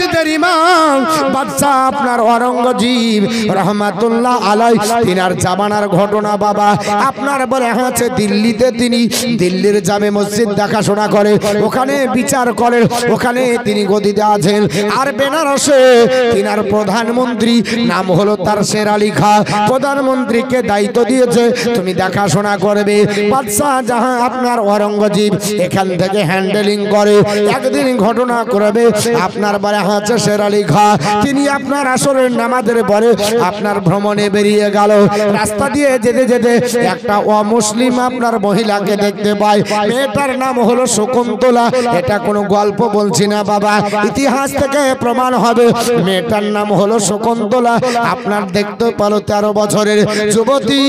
মসজিদের ইমাম বাদশাহ আপনার রহমাতুল্লাহ আলাই তিনার জামানার ঘটনা বাবা আপনার বলে আছে দিল্লিতে তিনি দিল্লির জামে মসজিদ দেখাশোনা করে ওখানে বিচার করেন ওখানে তিনি গদিতে আছেন আর বেনারসে তিনার প্রধানমন্ত্রী নাম হলো তার শের আলী খা প্রধানমন্ত্রীকে দায়িত্ব দিয়েছে তুমি দেখাশোনা করবে বাদশাহ জাহান আপনার অরঙ্গজীব এখান থেকে হ্যান্ডেলিং করে একদিন ঘটনা করবে আপনার বলে রাজা শের আলী ঘা তিনি আপনার আসরের নামাজের পরে আপনার ভ্রমণে বেরিয়ে গেল রাস্তা দিয়ে যেতে যেতে একটা অমুসলিম আপনার মহিলাকে দেখতে পায় মেয়েটার নাম হলো শকুন্তলা এটা কোনো গল্প বলছি না বাবা ইতিহাস থেকে প্রমাণ হবে মেয়েটার নাম হলো শকুন্তলা আপনার দেখতে পালো তেরো বছরের যুবতী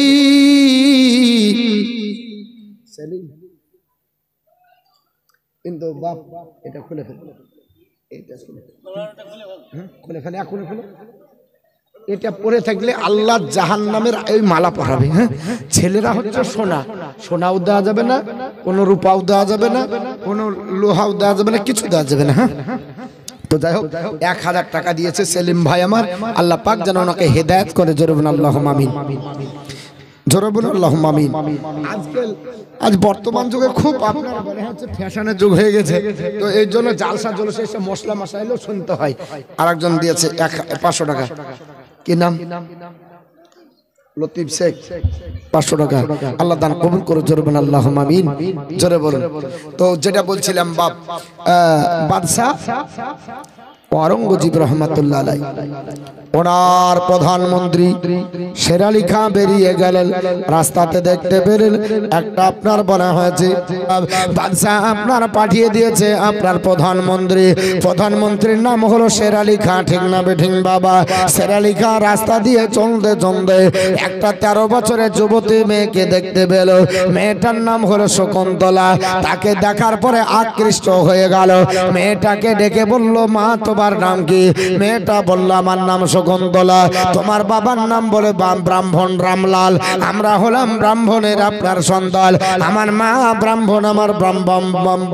কিন্তু বাপ এটা খুলে ফেলবে হ্যাঁ, এটা পরে থাকলে আল্লাহ জাহান নামের এই মালা পরাবে হ্যাঁ ছেলেরা হচ্ছে সোনা সোনাও দেওয়া যাবে না কোনো রূপাও দেওয়া যাবে না কোনো লোহাও দেওয়া যাবে না কিছু দেওয়া যাবে না হ্যাঁ তো যাই হোক এক হাজার টাকা দিয়েছে সেলিম ভাই আমার আল্লাহ পাক যেন ওনাকে হেদায়ত করে জরুন আল্লাহ মামিন জোরে বলুন আল্লাহুম আমিন আজকাল আজ বর্তমান যুগে খুব আপনার মনে হচ্ছে ফ্যাশনের যুগ হয়ে গেছে তো এর জন্য জালসা জলসা এসে মশলা এলেও শুনতে হয় আরেকজন দিয়েছে এক পাঁচশো টাকা কি নাম লতিফ শেখ পাঁচশো টাকা আল্লাহ দান কবুল করে জোরবেন আল্লাহ মামিন জোরে বলুন তো যেটা বলছিলাম বাপ বাদশাহ অরঙ্গজীব রহমাতুল্লাহ আলাই ওনার প্রধানমন্ত্রী শেরালি আলী খাঁ বেরিয়ে গেলেন রাস্তাতে দেখতে পেলেন একটা আপনার বলা হয়েছে বাদশাহ আপনার পাঠিয়ে দিয়েছে আপনার প্রধানমন্ত্রী প্রধানমন্ত্রীর নাম হলো শেরালি আলী খাঁ ঠিক না বেঠিং বাবা শেরালি আলী খাঁ রাস্তা দিয়ে চলতে চলতে একটা তেরো বছরের যুবতী মেয়েকে দেখতে পেল মেয়েটার নাম হলো শকুন্তলা তাকে দেখার পরে আকৃষ্ট হয়ে গেল মেয়েটাকে ডেকে বলল মা তোমার বাবার নাম কি মেয়েটা বলল আমার নাম শকুন্তলা তোমার বাবার নাম বলে ব্রাহ্মণ রামলাল আমরা হলাম ব্রাহ্মণের আপনার সন্তান আমার মা ব্রাহ্মণ আমার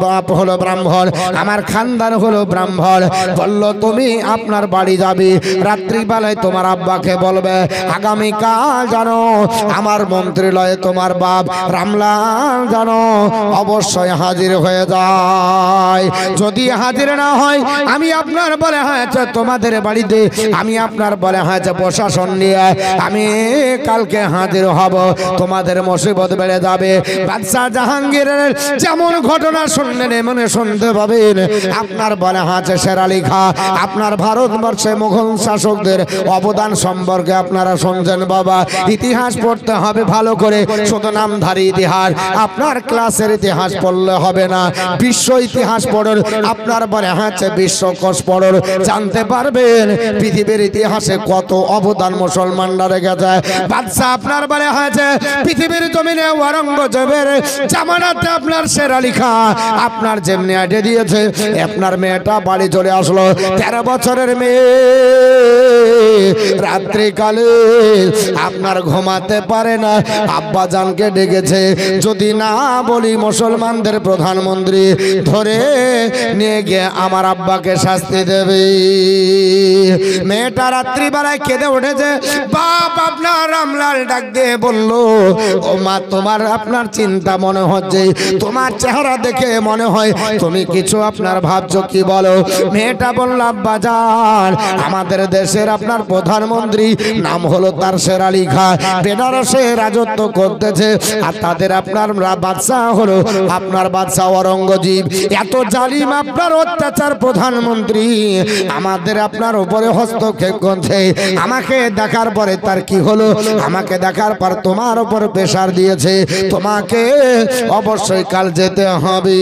বাপ হলো ব্রাহ্মণ আমার খানদার হলো ব্রাহ্মণ বলল তুমি আপনার বাড়ি যাবে রাত্রিবেলায় তোমার আব্বাকে বলবে আগামীকাল জানো আমার মন্ত্রীলয়ে তোমার বাপ রামলাল জানো অবশ্যই হাজির হয়ে যায় যদি হাজির না হয় আমি আপনার বলে হয়েছে তোমাদের বাড়িতে আমি আপনার বলে হয়েছে প্রশাসন নিয়ে আমি কালকে হাজির হব তোমাদের মুসিবত বেড়ে যাবে বাদশাহ জাহাঙ্গীরের যেমন ঘটনা শুনলেন মনে শুনতে পাবেন আপনার বলে হয়েছে সেরালি খা আপনার ভারতবর্ষে মুঘল শাসকদের অবদান সম্পর্কে আপনারা শুনছেন বাবা ইতিহাস পড়তে হবে ভালো করে শুধু নামধারী ইতিহাস আপনার ক্লাসের ইতিহাস পড়লে হবে না বিশ্ব ইতিহাস পড়ুন আপনার বলে হয়েছে বিশ্বকোষ পড়ুন জানতে পারবেন পৃথিবীর ইতিহাসে কত অবদান মুসলমানরা রেখে যায় বাদশাহ আপনার বারে হয়েছে পৃথিবীর জমিনে ঔরঙ্গজেবের জামানাতে আপনার সেরা লিখা আপনার যেমনি আটে দিয়েছে আপনার মেয়েটা বাড়ি চলে আসলো তেরো বছরের মেয়ে রাত্রিকালে আপনার ঘুমাতে পারে না আব্বা জানকে ডেকেছে যদি না বলি মুসলমানদের প্রধানমন্ত্রী ধরে নিয়ে গিয়ে আমার আব্বাকে শাস্তি দেবে দেবে মেয়েটা রাত্রিবেলায় কেঁদে উঠেছে বাপ আপনার রামলাল ডাক দিয়ে বলল ও মা তোমার আপনার চিন্তা মনে হচ্ছে তোমার চেহারা দেখে মনে হয় তুমি কিছু আপনার ভাবছো কি বলো মেয়েটা বলল বাজার আমাদের দেশের আপনার প্রধানমন্ত্রী নাম হলো তার সেরা লিখা বেনারসে রাজত্ব করতেছে আর তাদের আপনার বাদশাহ হলো আপনার বাদশাহ অরঙ্গজীব এত জালিম আপনার অত্যাচার প্রধানমন্ত্রী আমাদের আপনার উপরে হস্তক্ষেপ করছে আমাকে দেখার পরে তার কি হলো আমাকে দেখার পর তোমার উপর প্রেশার দিয়েছে তোমাকে অবশ্যই কাল যেতে হবে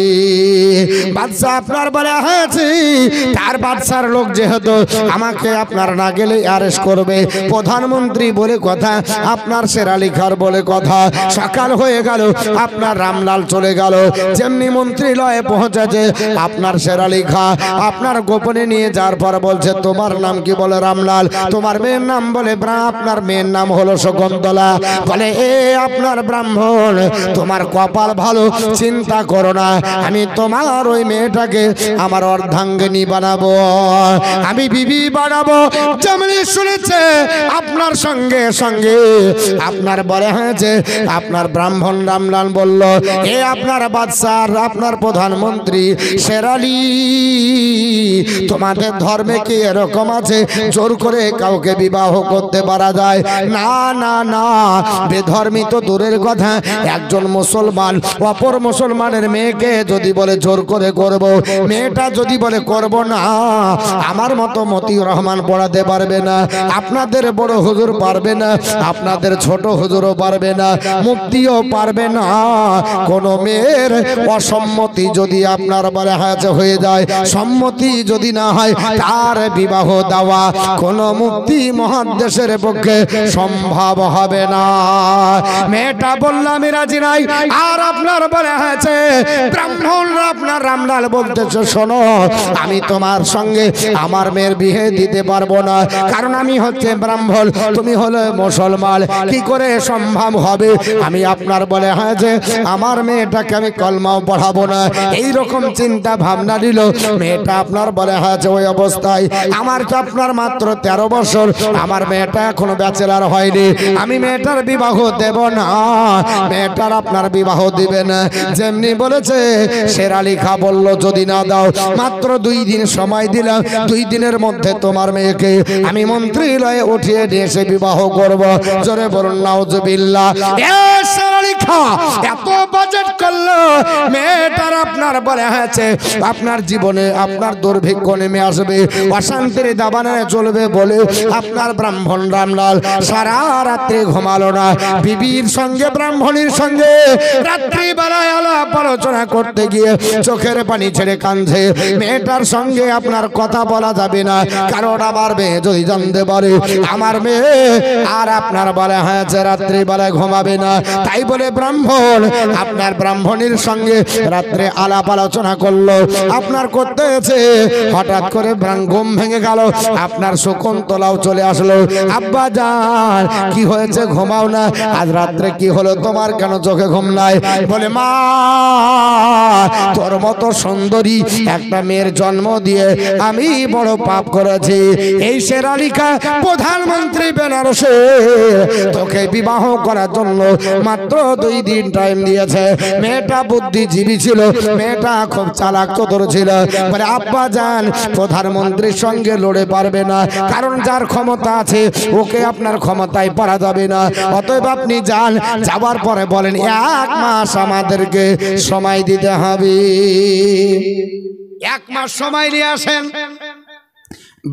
বাচ্চা আপনার বলে হয়েছি হ্যাঁ তার বাদশার লোক যেহেতু আমাকে আপনার না গেলে অ্যারেস্ট করবে প্রধানমন্ত্রী বলে কথা আপনার লিখার বলে কথা সকাল হয়ে গেল আপনার রামলাল চলে গেল যেমনি মন্ত্রীলয়ে পৌঁছেছে আপনার লিখা আপনার গোপনে নিয়ে যার পর বলছে তোমার নাম কি বলে রামলাল তোমার মেয়ের নাম বলে আপনার মেয়ের নাম হলো শকুন্তলা বলে এ আপনার ব্রাহ্মণ তোমার কপাল ভালো চিন্তা করো না আমি তোমার ওই মেয়েটাকে আমার অর্ধাঙ্গিনী বানাবো আমি বিবি বানাবো যেমনি শুনেছে আপনার সঙ্গে সঙ্গে আপনার বলে হয়েছে আপনার ব্রাহ্মণ রামলাল বলল এ আপনার বাদশার আপনার প্রধানমন্ত্রী শেরালি তোমাদের ধর্মে কি এরকম আছে জোর করে কাউকে বিবাহ করতে পারা যায় না না না বেধর্মী তো দূরের কথা একজন মুসলমান অপর মুসলমানের মেয়েকে যদি বলে জোর করে করব। মেয়েটা যদি বলে করব না আমার মতো মতি রহমান পড়াতে পারবে না আপনাদের বড় হুজুর পারবে না আপনাদের ছোট হুজুরও পারবে না মুক্তিও পারবে না কোনো মেয়ের অসম্মতি যদি আপনার বলে হাজ হয়ে যায় সম্মতি যদি না না হয় তার বিবাহ দেওয়া কোন মুক্তি মহাদেশের পক্ষে সম্ভব হবে না মেয়েটা বললাম রাজি নাই আর আপনার বলে হয়েছে ব্রাহ্মণরা আপনার রামলাল বলতেছে শোনো আমি তোমার সঙ্গে আমার মেয়ের বিয়ে দিতে পারবো না কারণ আমি হচ্ছে ব্রাহ্মণ তুমি হলে মুসলমান কি করে সম্ভব হবে আমি আপনার বলে হ্যাঁ যে আমার মেয়েটাকে আমি কলমাও পড়াবো না এইরকম চিন্তা ভাবনা দিল মেয়েটা আপনার বলে হয় আছে ওই অবস্থায় আমার তো আপনার মাত্র ১৩ বছর আমার মেয়েটা এখনো ব্যাচেলার হয়নি আমি মেয়েটার বিবাহ দেব না মেয়েটার আপনার বিবাহ দিবেন যেমনি বলেছে সেরালি খা বলল যদি না দাও মাত্র দুই দিন সময় দিলাম দুই দিনের মধ্যে তোমার মেয়েকে আমি মন্ত্রীলয়ে উঠিয়ে নিয়ে এসে বিবাহ করবো জোরে বলুন নাউজবিল্লা আপনার জীবনে আপনার দুর্ভিক্ষ নেমে আসবে অশান্তির দাবানায় চলবে বলে আপনার ব্রাহ্মণ রামলাল সারা রাত্রে ঘুমালো না বিবির সঙ্গে ব্রাহ্মণীর সঙ্গে রাত্রিবেলায় আলাপ আলোচনা করতে গিয়ে চোখের পানি ছেড়ে কাঁদছে মেয়েটার সঙ্গে আপনার কথা বলা যাবে না কারণ আমার মেয়ে যদি জানতে পারে আমার মেয়ে আর আপনার বলে হয়েছে রাত্রিবেলায় ঘুমাবে না তাই বলে ব্রাহ্মণ আপনার ব্রাহ্মণের সঙ্গে রাত্রে আলাপ আলোচনা করলো আপনার করতে হয়েছে হঠাৎ করে ঘুম ভেঙে গেল আপনার শকুন্তলাও চলে আসলো আব্বা যান কি হয়েছে ঘুমাও না আজ রাত্রে কি হলো তোমার কেন চোখে ঘুম নাই বলে মা তোর মতো সুন্দরী একটা মেয়ের জন্ম দিয়ে আমি বড় পাপ করেছি এই শেরালিকা প্রধানমন্ত্রী বেনারসে তোকে বিবাহ করার জন্য মাত্র মাত্র দুই দিন টাইম দিয়েছে মেয়েটা বুদ্ধিজীবী ছিল মেয়েটা খুব চালাক চতুর ছিল মানে আব্বা যান প্রধানমন্ত্রীর সঙ্গে লড়ে পারবে না কারণ যার ক্ষমতা আছে ওকে আপনার ক্ষমতায় পারা যাবে না অতএব আপনি যান যাওয়ার পরে বলেন এক মাস আমাদেরকে সময় দিতে হবে এক মাস সময় নিয়ে আসেন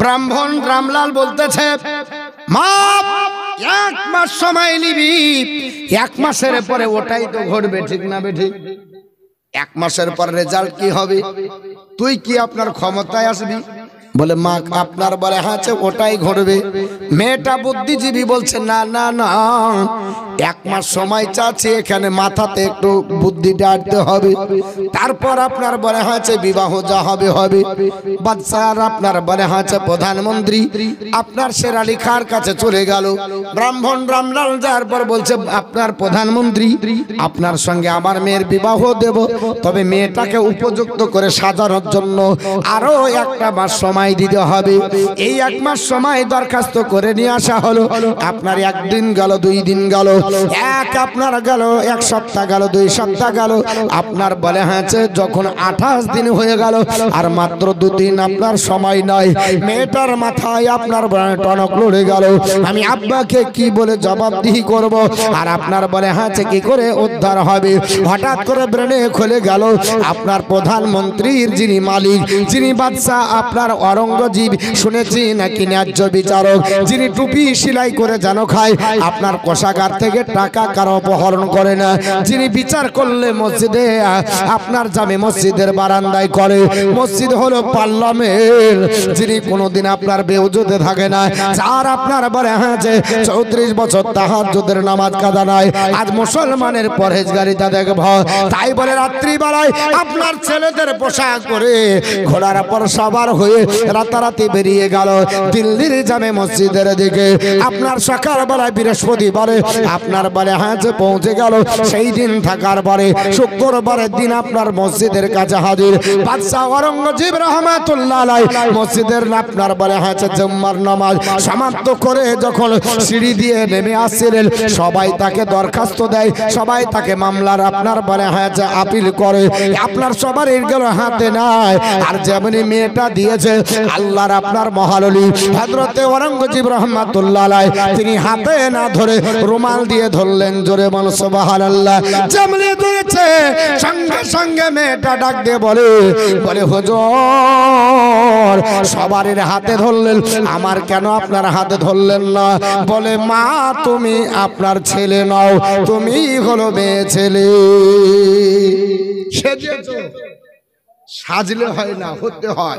ব্রাহ্মণ রামলাল বলতেছে মা এক মাস সময় নিবি এক মাসের পরে ওটাই তো ঘটবে ঠিক না বেঠি এক মাসের পর রেজাল্ট কি হবে তুই কি আপনার ক্ষমতায় আসবি বলে মা আপনার বলে হাঁচে আচ্ছা, ওটাই ঘটবে মেয়েটা বুদ্ধিজীবী বলছে না না না এক মাস সময় চাচ্ছে এখানে মাথাতে একটু বুদ্ধি ডাটতে হবে তারপর আপনার বলে হাঁচে আচ্ছা, বিবাহ যা হবে হবে বাচ্চার আপনার বলে হাঁচে আচ্ছা, প্রধানমন্ত্রী আপনার সেরা খার কাছে চলে গেল ব্রাহ্মণ রামলাল যার পর বলছে আপনার প্রধানমন্ত্রী আপনার সঙ্গে আমার মেয়ের বিবাহ দেব তবে মেয়েটাকে উপযুক্ত করে সাজানোর জন্য আরও একটা মাস সময় সময় দিতে হবে এই এক মাস সময় দরখাস্ত করে নিয়ে আসা হলো আপনার একদিন গেল দুই দিন গেল এক আপনার গেল এক সপ্তাহ গেল দুই সপ্তাহ গেল আপনার বলে হয়েছে যখন আঠাশ দিন হয়ে গেল আর মাত্র দুদিন আপনার সময় নয় মেয়েটার মাথায় আপনার টনক লড়ে গেল আমি আব্বাকে কি বলে জবাবদিহি করব আর আপনার বলে হাঁচে কি করে উদ্ধার হবে হঠাৎ করে ব্রেনে খুলে গেল আপনার প্রধানমন্ত্রীর যিনি মালিক যিনি বাদশাহ আপনার আরঙ্গজীব শুনেছি নাকি ন্যায্য বিচারক যিনি টুপি সিলাই করে যেন খায় আপনার কোষাগার থেকে টাকা কারো অপহরণ করে না যিনি বিচার করলে মসজিদে আপনার জামে মসজিদের বারান্দায় করে মসজিদ হলো পার্লামেন্ট যিনি কোনোদিন আপনার বেউজতে থাকে না যার আপনার বারে হ্যাঁ যে চৌত্রিশ বছর তাহার যুদ্ধের নামাজ কাদা নাই আজ মুসলমানের পরহেজগারিতা দেখ তাই বলে রাত্রিবেলায় আপনার ছেলেদের পোশাক করে ঘোড়ার পর সবার হয়ে রাতারাতি বেরিয়ে গেল দিল্লির জামে মসজিদের দিকে আপনার সকাল বেলায় বৃহস্পতিবারে আপনার বারে হাজ পৌঁছে গেল সেই দিন থাকার পরে শুক্রবারের দিন আপনার মসজিদের কাছে হাজির বাদশাহ অরঙ্গজীব রহমাতুল্লাহ মসজিদের আপনার বারে হাজে জুম্মার নামাজ সমাপ্ত করে যখন সিঁড়ি দিয়ে নেমে আসছিলেন সবাই তাকে দরখাস্ত দেয় সবাই তাকে মামলার আপনার বারে হাজে আপিল করে আপনার সবার গেল হাতে নাই আর যেমনি মেয়েটা দিয়েছে হ্যাঁ, হ্যাঁ। আল্লাহর আপনার মহাললি হজরতে ঔরঙ্গজীব রহমাতুল্লাহ তিনি হাতে না ধরে রুমাল দিয়ে ধরলেন জোরে মানুষ বাহাল আল্লাহ চামড়ে সঙ্গে সঙ্গে মেয়েটা ডাক দিয়ে বলে বলে হজর সবার হাতে ধরলেন আমার কেন আপনার হাতে ধরলেন না বলে মা তুমি আপনার ছেলে নও তুমি হলো মেয়ে ছেলে সাজলে হয় না হতে হয়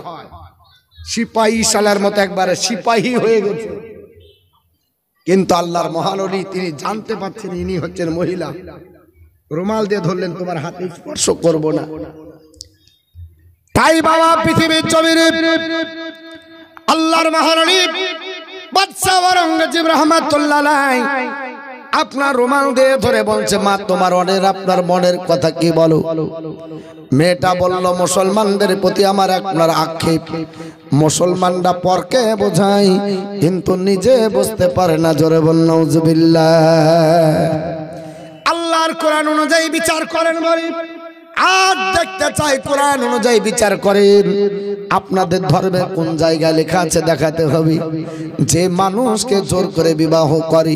সিপাহী সালার মতো একবারে সিপাহী হয়ে গেছে কিন্তু আল্লাহর মহানরী তিনি জানতে পারছেন ইনি হচ্ছেন মহিলা রুমাল দিয়ে ধরলেন তোমার হাতে স্পর্শ করব না তাই বাবা পৃথিবীর জমিনে আল্লাহর মহারণী বাদশাহ রঙ্গজীব রহমাতুল্লাহ আপনার রুমাল দিয়ে ধরে বলছে মা তোমার অনের আপনার মনের কথা কি বলো মেয়েটা বলল মুসলমানদের প্রতি আমার আপনার আক্ষেপ মুসলমানরা পরকে বোঝাই কিন্তু নিজে বুঝতে পারে না জোরে বলল নজবিল্লা আল্লাহর কোরআন অনুযায়ী বিচার করেন বলে আর দেখতে চাই কোরআন অনুযায়ী বিচার করেন আপনাদের ধর্মে কোন জায়গায় লেখা আছে দেখাতে হবে যে মানুষকে জোর করে বিবাহ করে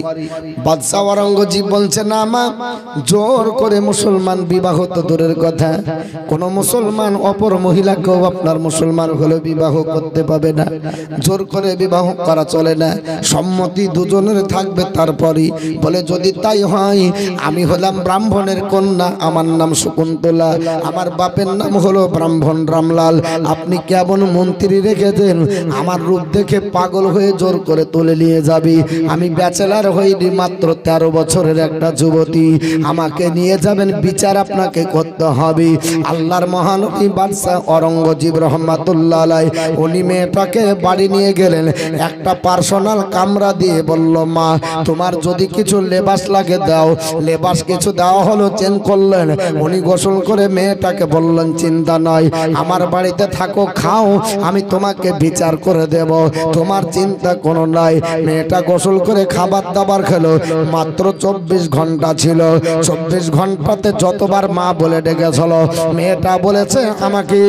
বাদশাহ অরঙ্গজীব বলছে না মা জোর করে মুসলমান বিবাহ তো দূরের কথা কোন মুসলমান অপর মহিলাকেও আপনার মুসলমান হলে বিবাহ করতে পাবে না জোর করে বিবাহ করা চলে না সম্মতি দুজনের থাকবে তারপরই বলে যদি তাই হয় আমি হলাম ব্রাহ্মণের কন্যা আমার নাম শকুন্তলা আমার বাপের নাম হলো ব্রাহ্মণ রামলাল আপনি কে এমন মন্ত্রী রেখেছেন আমার রূপ দেখে পাগল হয়ে জোর করে তুলে নিয়ে যাবি আমি ব্যাচেলার হইনি মাত্র ১৩ বছরের একটা যুবতী আমাকে নিয়ে যাবেন বিচার আপনাকে করতে হবে আল্লাহর মহানবী বাদশাহ অরঙ্গজীব রহমাতুল্লাহ আলাই উনি মেয়েটাকে বাড়ি নিয়ে গেলেন একটা পার্সোনাল কামরা দিয়ে বলল মা তোমার যদি কিছু লেবাস লাগে দাও লেবাস কিছু দেওয়া হলো চেন করলেন উনি গোসল করে মেয়েটাকে বললেন চিন্তা নয় আমার বাড়িতে থাকো খা দাও আমি তোমাকে বিচার করে দেব তোমার চিন্তা কোনো নাই মেয়েটা গোসল করে খাবার দাবার খেলো মাত্র চব্বিশ ঘন্টা ছিল চব্বিশ ঘন্টাতে যতবার মা বলে ডেকেছিল মেয়েটা বলেছে আমাকে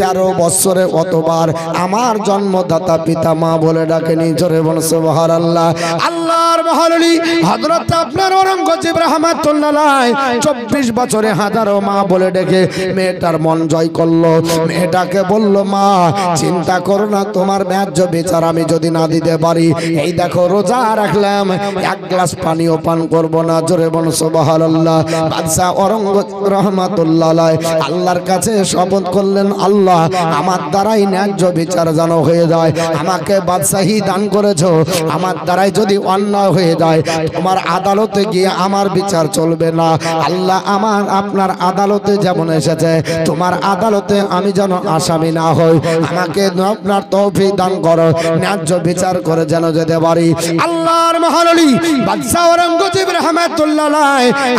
তেরো বছরে অতবার আমার জন্মদাতা পিতা মা বলে ডাকেনি জোরে বলছে মহার আল্লাহ আল্লাহর মহারণী হজরত আপনার ঔরঙ্গজেব রহমাতুল্লাহ চব্বিশ বছরে হাজারো মা বলে ডেকে মেয়েটার মন জয় করলো মেয়েটাকে বলল মা চিন্তা করো না তোমার ন্যায্য বিচার আমি যদি না দিতে পারি এই দেখো রোজা রাখলাম এক গ্লাস পানিও পান করবো না জোরে বন বাদশাহ অরঙ্গ রহমাতুল্লাহ আল্লাহর কাছে শপথ করলেন আল্লাহ আমার দ্বারাই ন্যায্য বিচার যেন হয়ে যায় আমাকে বাদশাহী দান করেছ আমার দ্বারাই যদি অন্যায় হয়ে যায় তোমার আদালতে গিয়ে আমার বিচার চলবে না আল্লাহ আমার আপনার আদালতে যেমন এসেছে তোমার আদালতে আমি যেন আসামি না হই আমাকে আপনার তৌফিক দান করো ন্যায্য বিচার করে যেন যেতে পারি আল্লাহর মহানলি বাদশাহ ঔরঙ্গজেব রহমাতুল্লাহ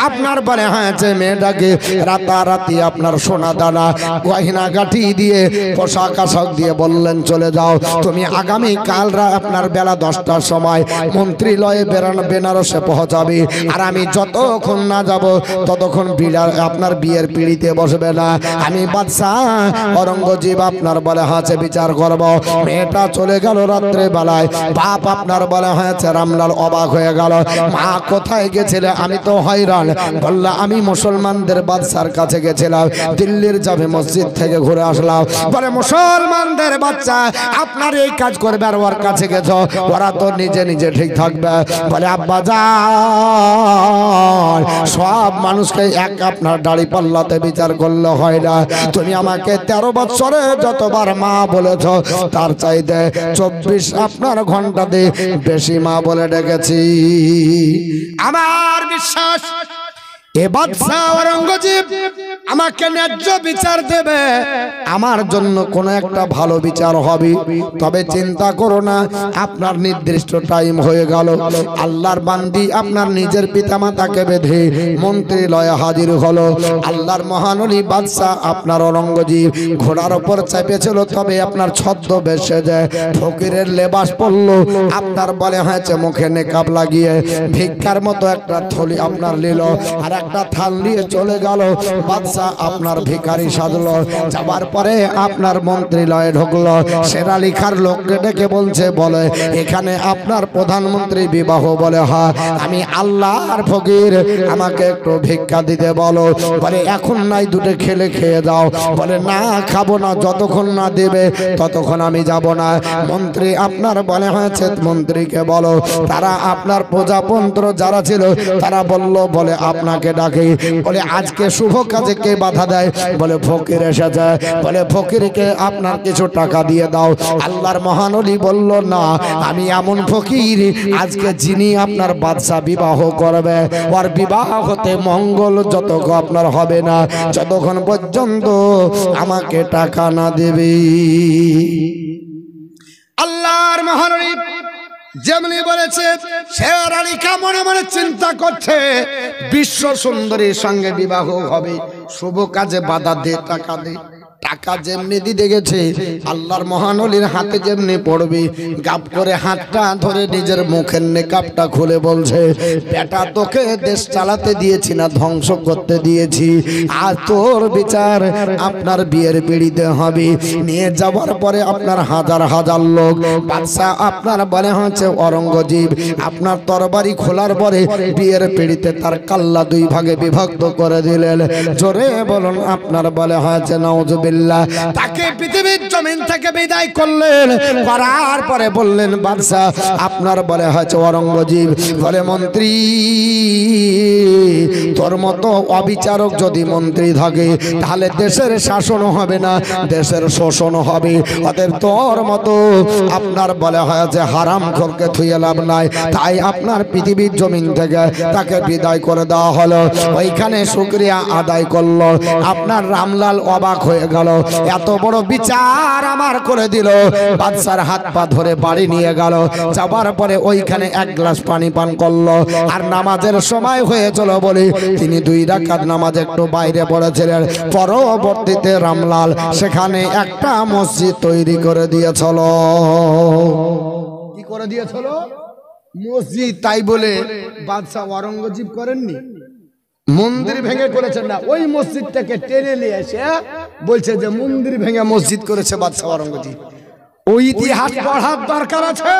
আপনার বারে হয়েছে মেয়েটাকে রাতারাতি আপনার সোনা দানা গহিনা গাঠি দিয়ে পোশাক আশাক দিয়ে বললেন চলে যাও তুমি আগামী কাল আপনার বেলা দশটার সময় মন্ত্রীলয়ে বেরান বেনারসে পৌঁছাবে আর আমি যতক্ষণ না যাব ততক্ষণ বিড়ার আপনার বিয়ের পিড়িতে বসবে না আমি বাদশাহ ঔরঙ্গজেব আপনার বলে হয়েছে বিচার করব মেয়েটা চলে গেল রাত্রে বেলায় বাপ আপনার বলে হয়েছে রামলাল অবাক হয়ে গেল মা কোথায় গেছিলে আমি তো হয়রান বললে আমি মুসলমানদের বাদশার কাছে গেছিলাম দিল্লির জামে মসজিদ থেকে ঘুরে আসলাম বলে মুসলমানদের বাচ্চা আপনার এই কাজ করবে আর ওর কাছে গেছ ওরা তো নিজে নিজে ঠিক থাকবে বলে আব্বা যা সব মানুষকে এক আপনার দাড়ি পাল্লাতে বিচার করলে হয় না তুমি আমাকে তেরো বছরে যত বাবার মা বলেছ তার চাইতে চব্বিশ আপনার ঘন্টাতে বেশি মা বলে ডেকেছি আমার বিশ্বাস এ বাদশাহ ঔরঙ্গজীব আমাকে ন্যায্য বিচার দেবে আমার জন্য কোন একটা ভালো বিচার হবে তবে চিন্তা করো না আপনার নির্দিষ্ট টাইম হয়ে গেল আল্লাহর বান্দি আপনার নিজের পিতামাতাকে বেঁধে মন্ত্রীলয়ে হাজির হলো আল্লাহর মহানলী বাদশাহ আপনার অরঙ্গজীব ঘোড়ার ওপর চেপেছিল তবে আপনার ছদ্ম বেসে যায় ফকিরের লেবাস পড়ল আপনার বলে হয়েছে মুখে নেকাপ লাগিয়ে ভিক্ষার মতো একটা থলি আপনার নিল আর একটা থাল নিয়ে চলে গেল বাদশাহ জলসা আপনার ভিকারি সাজল যাবার পরে আপনার মন্ত্রীলয়ে ঢুকল সেরা লিখার লোককে ডেকে বলছে বলে এখানে আপনার প্রধানমন্ত্রী বিবাহ বলে হয় আমি আল্লাহর ফকির আমাকে একটু ভিক্ষা দিতে বলো বলে এখন নাই দুটো খেলে খেয়ে দাও বলে না খাবো না যতক্ষণ না দেবে ততক্ষণ আমি যাব না মন্ত্রী আপনার বলে হয়েছে মন্ত্রীকে বলো তারা আপনার প্রজাপন্ত্র যারা ছিল তারা বলল বলে আপনাকে ডাকে বলে আজকে শুভ কাজে কে বাধা দেয় বলে ফকির এসে যায় বলে ফকিরকে আপনার কিছু টাকা দিয়ে দাও আল্লাহর মহানলি বলল না আমি এমন ফকির আজকে যিনি আপনার বাদশাহ বিবাহ করবে ওর বিবাহ হতে মঙ্গল যতক্ষণ আপনার হবে না যতক্ষণ পর্যন্ত আমাকে টাকা না দেবে আল্লাহর মহানরী যেমনি বলেছে শের আলী মনে মনে চিন্তা করছে বিশ্ব সুন্দরীর সঙ্গে বিবাহ হবে শুভ কাজে বাধা দে টাকা দে টাকা যেমনি দিতে গেছে আল্লাহর মহানলীর হাতে যেমনি পড়বে গাপ করে হাতটা ধরে নিজের মুখের নেকাপটা খুলে বলছে বেটা তোকে দেশ চালাতে দিয়েছি না ধ্বংস করতে দিয়েছি আর তোর বিচার আপনার বিয়ের পিড়িতে হবে নিয়ে যাবার পরে আপনার হাজার হাজার লোক বাচ্চা আপনার বলে হচ্ছে অরঙ্গজীব আপনার তরবারি খোলার পরে বিয়ের পিড়িতে তার কাল্লা দুই ভাগে বিভক্ত করে দিলেন জোরে বলুন আপনার বলে হয়েছে নওজবিল বিল্লাহ তাকে পৃথিবীর জমিন থেকে বিদায় করলেন করার পরে বললেন বাদশাহ আপনার বলে হয়েছে বলে মন্ত্রী তোর মতো অবিচারক যদি মন্ত্রী থাকে তাহলে দেশের শাসন হবে না দেশের শোষণ হবে অতএব তোর মতো আপনার বলে হয়েছে হারাম খোরকে থুয়ে লাভ নাই তাই আপনার পৃথিবীর জমিন থেকে তাকে বিদায় করে দেওয়া হলো ওইখানে শুক্রিয়া আদায় করলো আপনার রামলাল অবাক হয়ে গেল গেল এত বড় বিচার আমার করে দিল বাদশার হাত পা ধরে বাড়ি নিয়ে গেল যাবার পরে ওইখানে এক গ্লাস পানি পান করলো আর নামাজের সময় হয়ে চল বলি তিনি দুই রাখাত নামাজ একটু বাইরে পড়েছিলেন পরবর্তীতে রামলাল সেখানে একটা মসজিদ তৈরি করে দিয়েছিল কি করে দিয়েছিল মসজিদ তাই বলে বাদশাহ অরঙ্গজীব করেননি মন্দির ভেঙে করেছেন না ওই মসজিদটাকে টেনে নিয়ে এসে বলছে যে মন্দির ভেঙে মসজিদ করেছে বাদশাহ আরঙ্গজি ওই ইতিহাস পড়ার দরকার আছে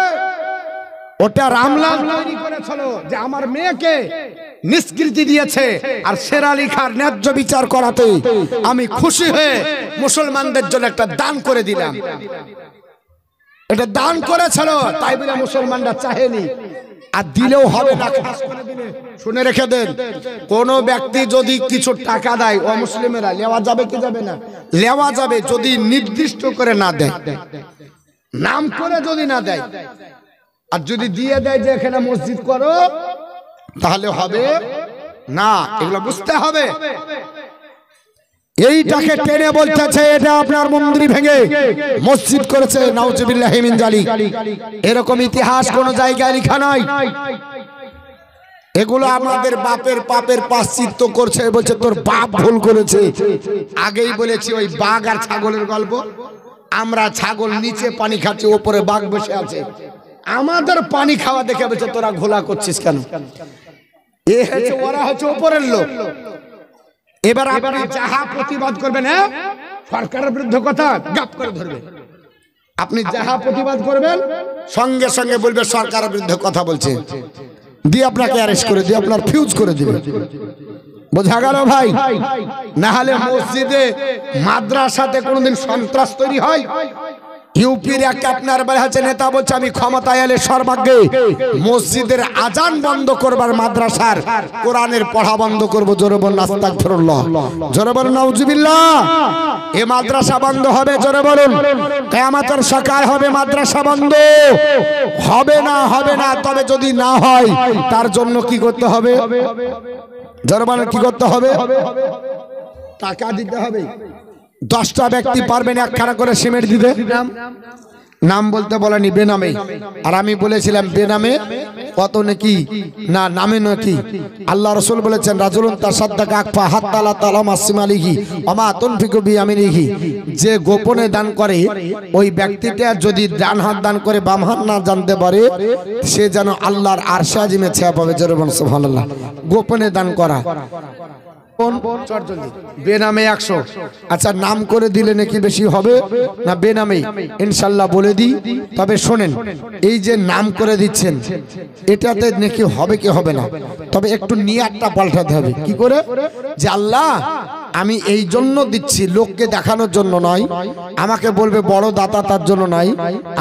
ওটা রামলাল তৈরি করেছিল যে আমার মেয়েকে নিষ্কৃতি দিয়েছে আর সেরা লিখার ন্যায্য বিচার করাতে আমি খুশি হয়ে মুসলমানদের জন্য একটা দান করে দিলাম এটা দান করেছিল তাই বলে মুসলমানরা চাহেনি আর দিলেও হবে না শুনে রেখে দেন কোন ব্যক্তি যদি কিছু টাকা দেয় অমুসলিমেরা লেওয়া যাবে কি যাবে না লেওয়া যাবে যদি নির্দিষ্ট করে না দেয় নাম করে যদি না দেয় আর যদি দিয়ে দেয় যে এখানে মসজিদ করো তাহলে হবে না এগুলো বুঝতে হবে এইটাকে টেনে বলতেছে এটা আপনার মন্দির ভেঙে মসজিদ করেছে নাউজুবিল্লাহিমিন এরকম ইতিহাস কোন জায়গায় লিখা নাই এগুলো আমাদের বাপের পাপের পাশ্চিত্য করছে বলছে তোর বাপ ভুল করেছে আগেই বলেছি ওই বাঘ আর ছাগলের গল্প আমরা ছাগল নিচে পানি খাচ্ছি ওপরে বাঘ বসে আছে আমাদের পানি খাওয়া দেখে বলছে তোরা ঘোলা করছিস কেন এ হচ্ছে ওরা হচ্ছে ওপরের লোক এবার আপনি যাহা প্রতিবাদ হ্যাঁ? করবেন হ্যাঁ সরকারের বিরুদ্ধে কথা গাপ করে ধরবে আপনি যাহা প্রতিবাদ করবেন সঙ্গে সঙ্গে বলবে সরকারের বিরুদ্ধে কথা বলছে দিয়ে আপনাকে অ্যারেস্ট করে দিয়ে আপনার ফিউজ করে দিবে বোঝা গেল ভাই না হলে মসজিদে মাদ্রাসাতে কোনোদিন সন্ত্রাস তৈরি হয় ইউপির এক আপনার বেড়াচ্ছে নেতা বলছে আমি ক্ষমতায় এলে সর্বাগ্রে মসজিদের আজান বন্ধ করবার মাদ্রাসার কোরআনের পড়া বন্ধ করব জোরবন নাস্তাক ফেরুল্লাহ জোরবন নৌজুবিল্লাহ এ মাদ্রাসা বন্ধ হবে জোরে বলুন কেয়ামাতের সকাল হবে মাদ্রাসা বন্ধ হবে না হবে না তবে যদি না হয় তার জন্য কি করতে হবে জোরবানের কি করতে হবে টাকা দিতে হবে দশটা ব্যক্তি পারবেন একখানা করে সিমেন্ট দিতে নাম বলতে বলেনি বেনামে আর আমি বলেছিলাম বেনামে কত নাকি না নামে নাকি আল্লাহ রসুল বলেছেন রাজুল তার সাদ্দা কাকফা হাত তালা তালামা সিমালিহি অমা তনফিকবি আমি লিখি যে গোপনে দান করে ওই ব্যক্তিটা যদি ডান হাত দান করে বাম হাত না জানতে পারে সে যেন আল্লাহর আরশা জিমে ছেয়া পাবে জরুর সোহান গোপনে দান করা বেনামে একশো আচ্ছা নাম করে দিলে নাকি বেশি হবে না বেনামে ইনশাল্লাহ বলে দিই তবে শোনেন এই যে নাম করে দিচ্ছেন এটাতে নাকি হবে কি হবে না তবে একটু পাল্টাতে হবে কি করে আল্লাহ আমি এই জন্য দিচ্ছি লোককে দেখানোর জন্য নয় আমাকে বলবে বড় দাতা তার জন্য নয়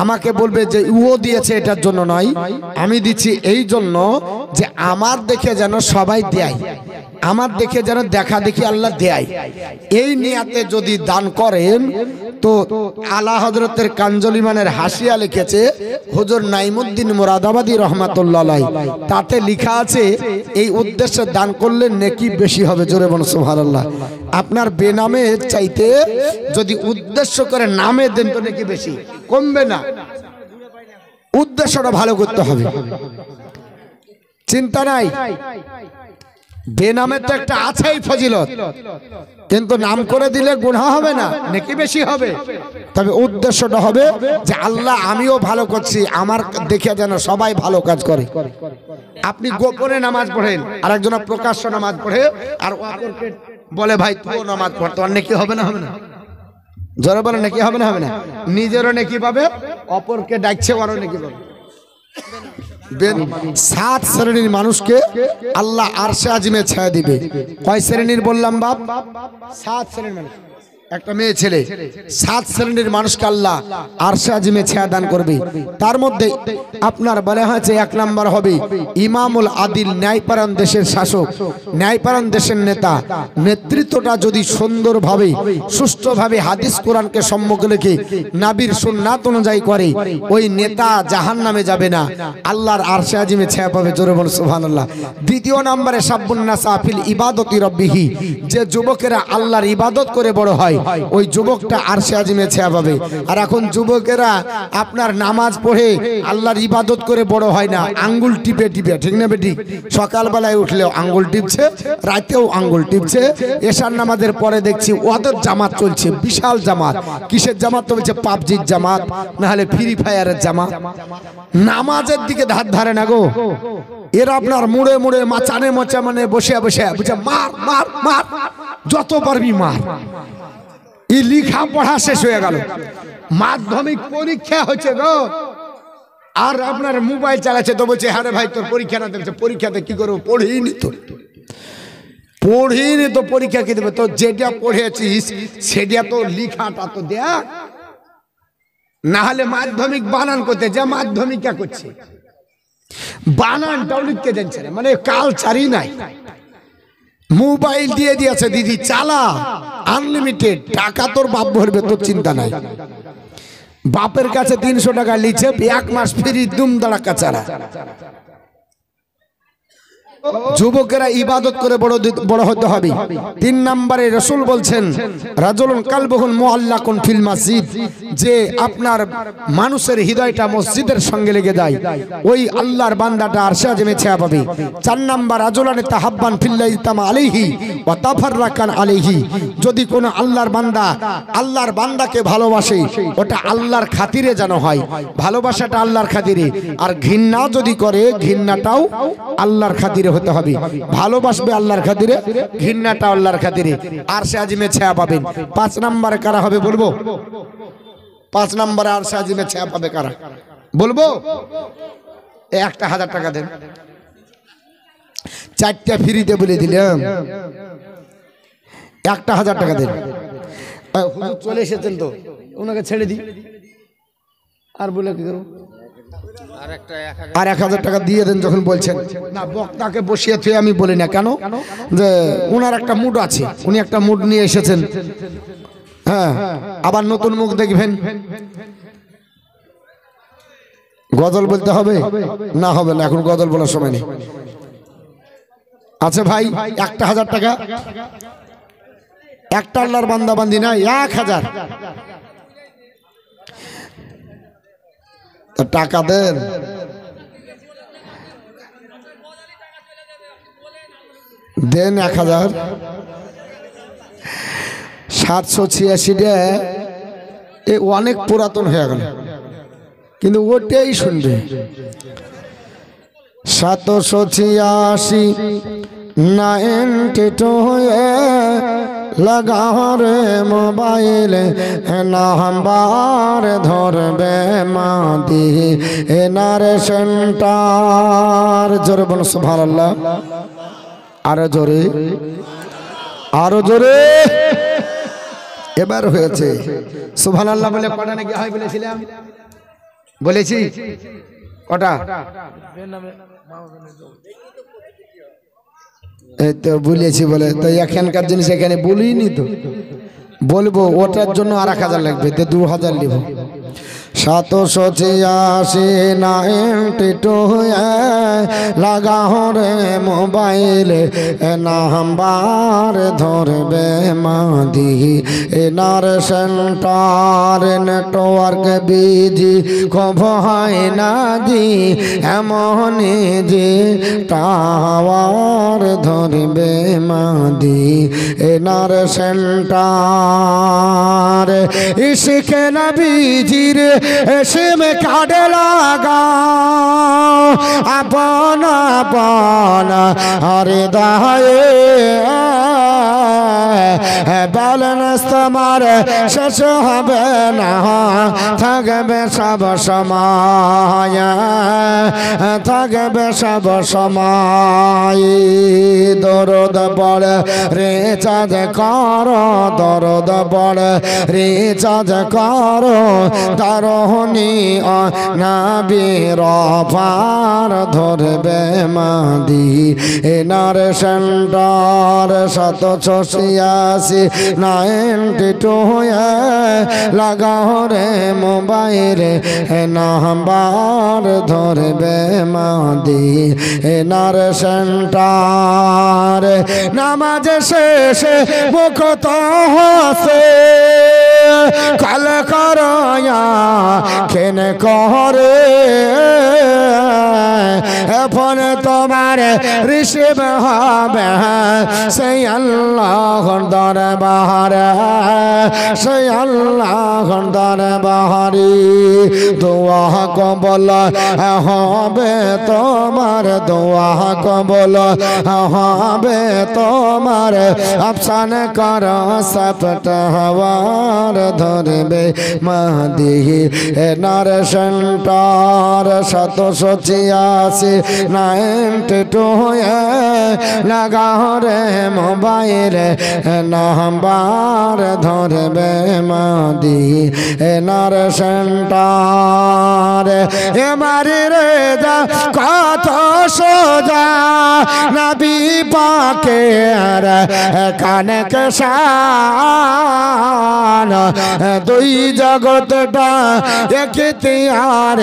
আমাকে বলবে যে উও দিয়েছে এটার জন্য নয় আমি দিচ্ছি এই জন্য যে আমার দেখে যেন সবাই দেয় আমার দেখে যেন দেখা দেখি আল্লাহ দেয় এই নিয়াতে যদি দান করেন তো আলা হজরতের কাঞ্জলিমানের হাসিয়া লিখেছে হজর নাইমুদ্দিন মোরাদাবাদী রহমাতুল্লাহ তাতে লিখা আছে এই উদ্দেশ্যে দান করলে নেকি বেশি হবে জোরে বন সুহারাল্লাহ আপনার বেনামে চাইতে যদি উদ্দেশ্য করে নামে দেন তো নেকি বেশি কমবে না উদ্দেশ্যটা ভালো করতে হবে চিন্তা নাই বেনামের তো একটা আছেই ফজিলত কিন্তু নাম করে দিলে গুণা হবে না নাকি বেশি হবে তবে উদ্দেশ্যটা হবে যে আল্লাহ আমিও ভালো করছি আমার দেখে যেন সবাই ভালো কাজ করে আপনি গোপনে নামাজ পড়েন আর একজন প্রকাশ্য নামাজ পড়ে আর বলে ভাই তুইও নামাজ পড় আর নাকি হবে না হবে না জোরে বলে নাকি হবে না হবে না নিজেরও নাকি পাবে অপরকে ডাকছে ওরও নাকি পাবে সাত শ্রেণীর মানুষকে আল্লাহ আরশে আজিমে ছায়া দিবে কয় শ্রেণীর বললাম বাপ সাত শ্রেণীর মানুষ একটা মেয়ে ছেলে সাত শ্রেণীর মানুষকে আল্লাহ আর সাজিমে ছেয়া দান করবে তার মধ্যে আপনার বলে হয়েছে এক নম্বর হবে ইমামুল আদিল ন্যায়পারায়ণ দেশের শাসক ন্যায়পারায়ণ দেশের নেতা নেতৃত্বটা যদি সুন্দরভাবে সুষ্ঠুভাবে হাদিস কোরআনকে সম্মুখ রেখে নাবির সুন্নাত অনুযায়ী করে ওই নেতা জাহান নামে যাবে না আল্লাহর আর সাজিমে ছেয়া পাবে জোরে বল সুবহানাল্লাহ দ্বিতীয় নম্বরে সাব্বুন্না সাফিল ইবাদতি রব্বিহি যে যুবকেরা আল্লাহর ইবাদত করে বড় হয় ওই যুবকটা আর সে আজিমে ছেয়া পাবে আর এখন যুবকেরা আপনার নামাজ পড়ে আল্লাহর ইবাদত করে বড় হয় না আঙ্গুল টিপে টিপে ঠিক না বেটি সকালবেলায় উঠলেও আঙ্গুল টিপছে রাতেও আঙ্গুল টিপছে এশার নামাজের পরে দেখছি ওদের জামাত চলছে বিশাল জামাত কিসের জামাত তো বলছে পাবজির জামাত নাহলে ফ্রি ফায়ারের জামাত নামাজের দিকে ধার ধারে না গো এরা আপনার মুড়ে মুড়ে মাচানে মচা মানে বসে বসে বুঝছে মার মার মার যত পারবি মার ই লিখা পড়া শেষ হয়ে গেল মাধ্যমিক পরীক্ষা হচ্ছে গো আর আপনার মোবাইল চালাচ্ছে তো বলছে হ্যাঁ ভাই তোর পরীক্ষা না দেখছে পরীক্ষাতে কি করবো পড়িনি তো পড়িনি তো পরীক্ষা কি দেবে তো যেটা পড়েছিস সেটা তো লিখাটা তো দেয়া না হলে মাধ্যমিক বানান করতে যা মাধ্যমিকা করছে বানানটাও লিখতে জানছে না মানে কালচারই নাই মোবাইল দিয়ে দিয়েছে দিদি চালা আনলিমিটেড টাকা তোর বাপ ভরবে তোর চিন্তা নাই বাপের কাছে তিনশো টাকা লিছে এক মাস ফ্রি দুম দাঁড়া কাছাড়া যুবকেরা ইবাদত করে বড় বড় হতে হবে তিন নম্বরে রসুল বলছেন রাজলন মোহাল্লা কোন ফিল মসজিদ যে আপনার মানুষের হৃদয়টা মসজিদের সঙ্গে লেগে যায় ওই আল্লাহর বান্দাটা আরশা জেমে ছেয়া পাবে চার নম্বর রাজলানে তাহাব্বান ফিল্লা ইতাম আলিহি বা তাফার রাখান আলিহি যদি কোনো আল্লাহর বান্দা আল্লাহর বান্দাকে ভালোবাসে ওটা আল্লাহর খাতিরে যেন হয় ভালোবাসাটা আল্লাহর খাতিরে আর ঘৃণা যদি করে ঘৃণাটাও আল্লাহর খাতিরে হতে হবে ভালোবাসবে আল্লাহর খাতিরে ঘৃণাটা আল্লাহর খাতিরে আর সে আজিমে ছায়া পাবেন পাঁচ নাম্বারে কারা হবে বলবো পাঁচ নাম্বারে আর সে আজিমে ছায়া পাবে কারা বলবো একটা হাজার টাকা দেন চারটা ফ্রিতে বলে দিলাম একটা হাজার টাকা দেন হুজুর চলে এসেছেন তো ওনাকে ছেড়ে দিই আর বলে কি করবো আর এক হাজার টাকা দিয়ে দেন যখন বলছেন না বক্তাকে বসিয়ে থুয়ে আমি বলি না কেন যে ওনার একটা মুড আছে উনি একটা মুড নিয়ে এসেছেন হ্যাঁ আবার নতুন মুখ দেখবেন গজল বলতে হবে না হবে না এখন গজল বলার সময় নেই আচ্ছা ভাই একটা হাজার টাকা একটা আল্লাহর বান্দা বান্দি না এক হাজার টাকা দেন দেন এক হাজার সাতশো ছিয়াশিটা এ অনেক পুরাতন হয়ে গেল কিন্তু ওটাই শুনবে সাতশো ছিয়াশি নাইনটি টু এ লাগাও রে মোবাইল নাম্বার ধরবে মাদি এনার সেন্টার জোরে বল সুবহানাল্লাহ আরো জোরে আরো জোরে এবার হয়েছে সুবহানাল্লাহ বলে কটা নাকি হয় বলেছিলাম বলেছি কটা এই তো বলেছি বলে তো এখানকার জিনিস এখানে বলিনি তো বলবো ওটার জন্য আর এক হাজার লাগবে তো দু হাজার নেবো সাতশো ছিয়াশি নাইন টু লাগাও রে মোবাইলে নাম্বার ধরবে মাদি এনার সেন্টার নেটওয়ার্ক বিজি খব হয় না দি এমন যে টাওয়ার ধরবে মাদি এনার সেন্টার ইসকে না বিজির এসে কাডে লাগাও আপন আপন হরে হৃদয়ে ব্যালেন্স তোমার শেষ হবে না থাকবে সব সময় থাকবে সব সময় দরদ বড় রে চাঁদ কর দরদ বড় রে চাঁদ কর তার মোহনি নাবির রফার ধরবে মাদি এনার সেন্টার শত ছিয়াশি নাইনটি টু লাগাও রে মোবাইল নাম্বার ধরবে মাদি এনার সেন্টার নামাজ শেষে মুখত হাসে কাল করয়া কেন করে এখন তোমার ঋষিব হবে সেই আল্লাহ বাহার সেই আল্লাহ বাহারি দোয়া কবল হবে তোমার দোয়া কবল হবে তোমার আফসান কর সপট হওয়ার ধরবে মাদিহি এনার সেন্টার সাতশো ছিয়াশি নাইনটি টু লাগারে মোবাইলে নাম্বার ধরবে মাদিহি এনার সেন্টার এবারে রে যা কত সোজা নাবি পাকে আর কানক শান দুই জগতটা আর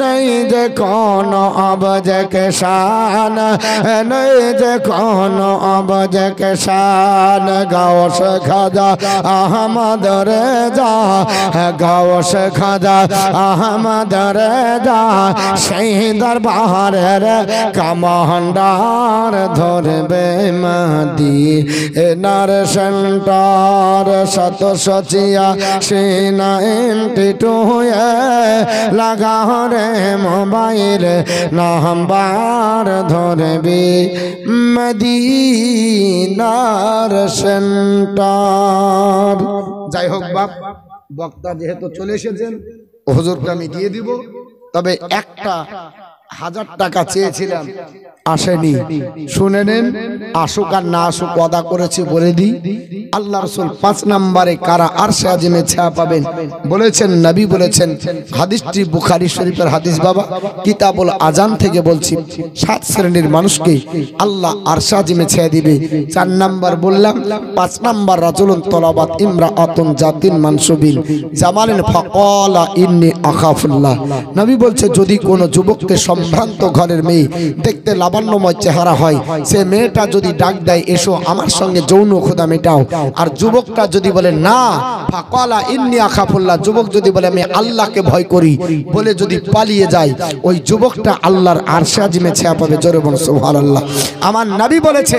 নেই যে কোন অবজেক শান নেই যে কোন অবজেক শান গাওস খাজা আহমদ রে যা গাওস খাজা আহমদ রে যা সেই দরবারের কামান্ডার ধরবে মাদি এ নার সেন্টার শত সচিয়া সে না এমটি টুয়ে লাগা রে মোবাইল নাম্বার ধরবি মদিনার সেন্টার যাই হোক বাপ বক্তা যেহেতু চলে এসেছেন হুজুরকে আমি দিয়ে দিব তবে একটা হাজার টাকা চেয়েছিলাম আসেনি শুনে নেন আসুক আর না আসুক অদা করেছে বলে দি আল্লাহ রসুল পাঁচ নাম্বারে কারা আর সাজিমে ছায়া পাবেন বলেছেন নবী বলেছেন হাদিসটি বুখারি শরীফের হাদিস বাবা কিতাবুল আজান থেকে বলছি সাত শ্রেণীর মানুষকে আল্লাহ আর সাজিমে ছায়া দিবে চার নাম্বার বললাম পাঁচ নাম্বার রাজুলন তলাবাদ ইমরা আতন জাতিন মানসবিল জামালেন ফকলা ইন্নি আকাফুল্লাহ নবী বলছে যদি কোনো যুবককে সম্ভ্রান্ত ঘরের মেয়ে দেখতে লাভ লাবণ্যময় চেহারা হয় সে মেয়েটা যদি ডাক দেয় এসো আমার সঙ্গে যৌন খোদা মেটাও আর যুবকটা যদি বলে না ফাকলা ইন্নি আখাফুল্লাহ যুবক যদি বলে আমি আল্লাহকে ভয় করি বলে যদি পালিয়ে যায় ওই যুবকটা আল্লাহর আরশা জিমে ছেয়া পাবে জোরে বল সুবহানাল্লাহ আমার নবী বলেছে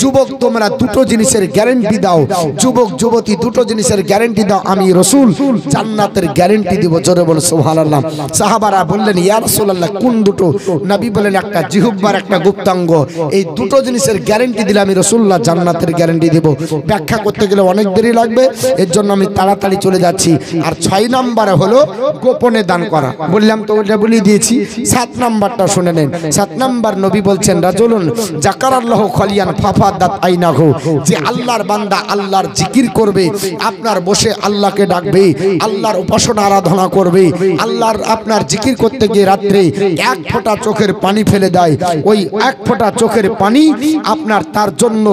যুবক তোমরা দুটো জিনিসের গ্যারেন্টি দাও যুবক যুবতী দুটো জিনিসের গ্যারেন্টি দাও আমি রসুল জান্নাতের গ্যারেন্টি দিব জোরে বল সুবহানাল্লাহ সাহাবারা বললেন ইয়া রাসূলুল্লাহ কোন দুটো নবী বলেন একটা জিহ্বার একটা একটা গুপ্তাঙ্গ এই দুটো জিনিসের গ্যারেন্টি দিলে আমি রসুল্লাহ জান্নাতের গ্যারেন্টি দেব ব্যাখ্যা করতে গেলে অনেক দেরি লাগবে এর জন্য আমি তাড়াতাড়ি চলে যাচ্ছি আর ছয় নাম্বারে হলো গোপনে দান করা বললাম তো ওটা বলিয়ে দিয়েছি সাত নাম্বারটা শুনে নেন সাত নাম্বার নবী বলছেন রাজলুন জাকার আল্লাহ খলিয়ান ফাফা দাত আইনা হো যে আল্লাহর বান্দা আল্লাহর জিকির করবে আপনার বসে আল্লাহকে ডাকবে আল্লাহর উপাসনা আরাধনা করবে আল্লাহর আপনার জিকির করতে গিয়ে রাত্রে এক ফোঁটা চোখের পানি ফেলে দেয় ওই ওই এক ফোঁটা চোখের পানি আপনার তার জন্য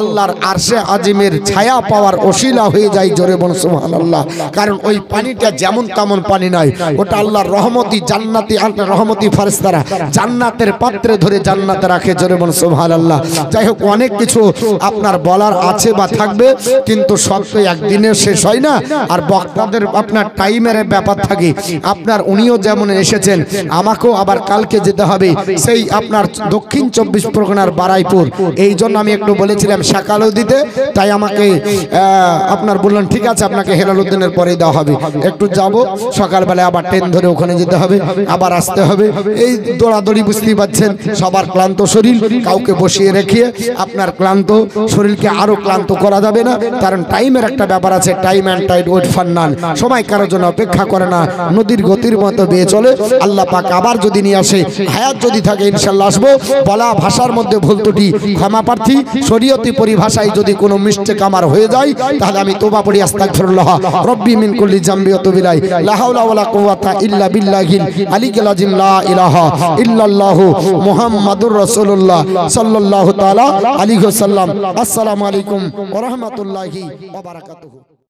আল্লাহর আরশে আজিমের ছায়া পাওয়ার অশিলা হয়ে যায় জোরে বল সুহান আল্লাহ কারণ ওই পানিটা যেমন তেমন পানি নয় ওটা আল্লাহর রহমতি জান্নাতি রহমতি ফারেস্তারা জান্নাতের পাত্রে ধরে জান্নাতে রাখে জোরে বল সুহান আল্লাহ যাই হোক অনেক কিছু আপনার বলার আছে বা থাকবে কিন্তু সব তো একদিনে শেষ হয় না আর বক্তাদের আপনার টাইমের ব্যাপার থাকে আপনার উনিও যেমন এসেছেন আমাকেও আবার কালকে যেতে হবে সেই আপনার দক্ষিণ চব্বিশ পরগনার বারাইপুর এই জন্য আমি একটু বলেছিলাম সাকালও দিতে তাই আমাকে আপনার বললেন ঠিক আছে আপনাকে হেলাল উদ্দিনের পরে দেওয়া হবে একটু যাবো সকালবেলায় আবার ট্রেন ধরে ওখানে যেতে হবে আবার আসতে হবে এই দৌড়াদৌড়ি বুঝতেই পারছেন সবার ক্লান্ত শরীর কাউকে বসিয়ে রেখে আপনার ক্লান্ত শরীরকে আরও ক্লান্ত করা যাবে না কারণ টাইমের একটা ব্যাপার আছে time and tide wait for none সময় কারোর জন্য অপেক্ষা করে না নদীর গতির মতো বেয়ে চলে আল্লাহ পাক আবার যদি নিয়ে আসে হায়াত যদি থাকে ইনশাল্লাহ আসবো বলা ভাষার মধ্যে ভুল ত্রুটি ক্ষমা প্রার্থী শরীয়তি পরিভাষায় যদি কোনো মিষ্টেক আমার হয়ে যায় তাহলে আমি তোবা পড়ি আস্তাগফিরুল্লাহ রব্বি মিন কুল্লি জামবি ওয়া তুবিলাহি লা হাওলা ওয়ালা কুওয়াতা ইল্লা বিল্লাহিল আলিয়িল আজিম লা ইলাহা ইল্লাল্লাহ মুহাম্মাদুর রাসূলুল্লাহ সাল্লাল্লাহু তাআলা আলাইহি ওয়াসাল্লাম আসসালামু আলাইকুম ওয়া রাহমাতুল্লাহি ওয়া বারাকাতুহু